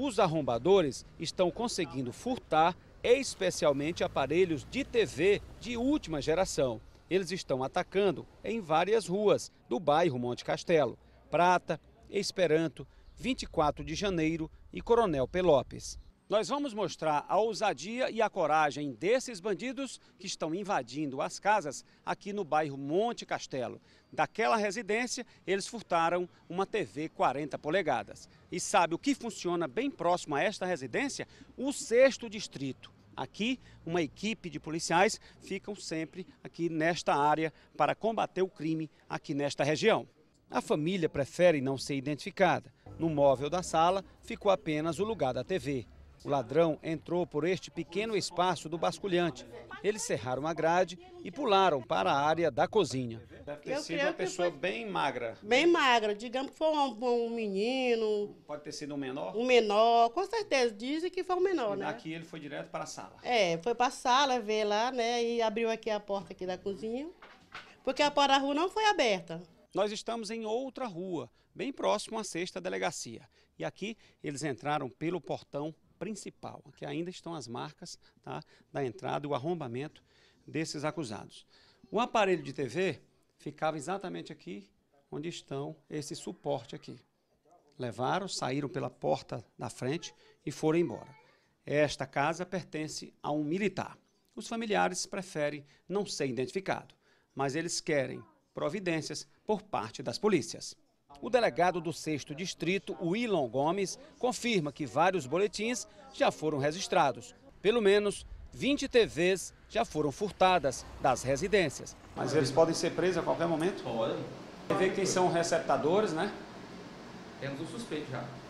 Os arrombadores estão conseguindo furtar especialmente aparelhos de TV de última geração. Eles estão atacando em várias ruas do bairro Monte Castelo, Prata, Esperanto, 24 de Janeiro e Coronel Pelopes. Nós vamos mostrar a ousadia e a coragem desses bandidos que estão invadindo as casas aqui no bairro Monte Castelo. Daquela residência, eles furtaram uma TV 40 polegadas. E sabe o que funciona bem próximo a esta residência? O sexto distrito. Aqui, uma equipe de policiais ficam sempre aqui nesta área para combater o crime aqui nesta região. A família prefere não ser identificada. No móvel da sala ficou apenas o lugar da TV. O ladrão entrou por este pequeno espaço do basculhante. Eles cerraram a grade e pularam para a área da cozinha. Deve ter Eu sido uma pessoa foi... bem magra. Bem magra, digamos que foi um, um, menino. Pode ter sido um menor? Um menor, com certeza. Dizem que foi um menor, e né? Aqui ele foi direto para a sala. É, foi para a sala ver lá, né? E abriu aqui a porta aqui da cozinha. Porque a porta da rua não foi aberta. Nós estamos em outra rua, bem próximo à sexta delegacia. E aqui eles entraram pelo portão principal, que ainda estão as marcas tá, da entrada e o arrombamento desses acusados. O aparelho de TV ficava exatamente aqui onde estão esse suporte aqui. Levaram, saíram pela porta da frente e foram embora. Esta casa pertence a um militar. Os familiares preferem não ser identificado, mas eles querem providências por parte das polícias. O delegado do 6 Distrito, Willon Gomes, confirma que vários boletins já foram registrados. Pelo menos 20 TVs já foram furtadas das residências. Mas eles podem ser presos a qualquer momento? Pode. Ver quem são receptadores, né? Temos um suspeito já.